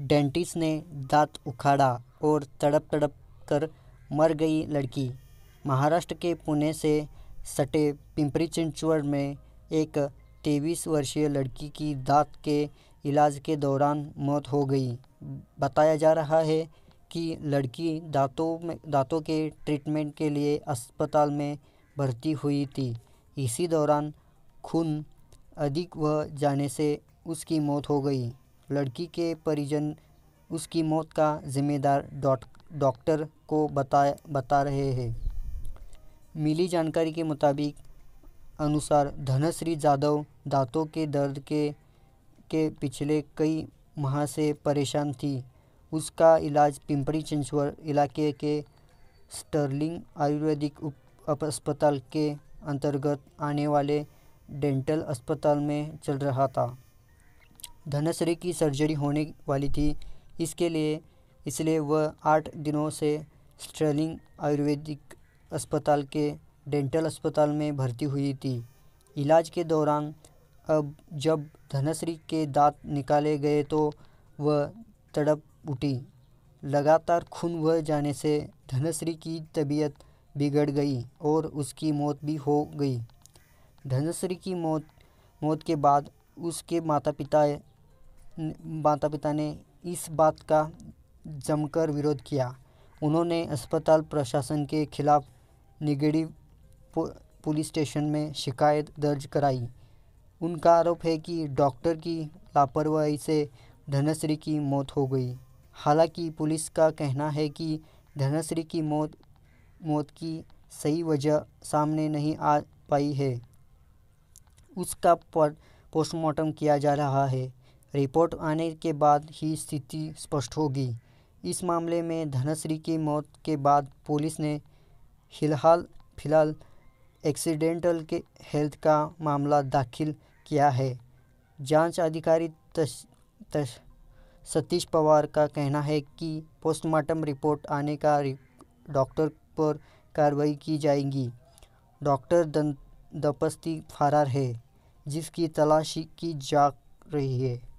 Dentist ने दांत उखाड़ा और तड़प तड़प कर मर गई लड़की महाराष्ट्र के पुणे से सटे पिंपरी चिंचवड में एक तेईस वर्षीय लड़की की दांत के इलाज के दौरान मौत हो गई बताया जा रहा है कि लड़की दांतों में दांतों के ट्रीटमेंट के लिए अस्पताल में भर्ती हुई थी इसी दौरान खून अधिक वह जाने से उसकी मौत हो गई लड़की के परिजन उसकी मौत का जिम्मेदार डॉक्टर को बता बता रहे हैं मिली जानकारी के मुताबिक अनुसार धनश्री जाधव दांतों के दर्द के के पिछले कई माह से परेशान थी उसका इलाज पिंपरी चिंचवर इलाके के स्टर्लिंग आयुर्वेदिक उप अस्पताल के अंतर्गत आने वाले डेंटल अस्पताल में चल रहा था धनश्री की सर्जरी होने वाली थी इसके लिए इसलिए वह आठ दिनों से स्टर्लिंग आयुर्वेदिक अस्पताल के डेंटल अस्पताल में भर्ती हुई थी इलाज के दौरान अब जब धनश्री के दांत निकाले गए तो वह तड़प उठी लगातार खून बह जाने से धनश्री की तबीयत बिगड़ गई और उसकी मौत भी हो गई धनश्री की मौत मौत के बाद उसके माता पिता माता पिता ने इस बात का जमकर विरोध किया उन्होंने अस्पताल प्रशासन के खिलाफ निगेटिव पुलिस स्टेशन में शिकायत दर्ज कराई उनका आरोप है कि डॉक्टर की लापरवाही से धनश्री की मौत हो गई हालांकि पुलिस का कहना है कि धनश्री की मौत मौत की सही वजह सामने नहीं आ पाई है उसका पोस्टमार्टम किया जा रहा है रिपोर्ट आने के बाद ही स्थिति स्पष्ट होगी इस मामले में धनश्री की मौत के बाद पुलिस ने फिलहाल फिलहाल एक्सीडेंटल के हेल्थ का मामला दाखिल किया है जांच अधिकारी तश तश, सतीश पवार का कहना है कि पोस्टमार्टम रिपोर्ट आने का डॉक्टर पर कार्रवाई की जाएगी डॉक्टर दपस्ती फरार है जिसकी तलाशी की जा रही है।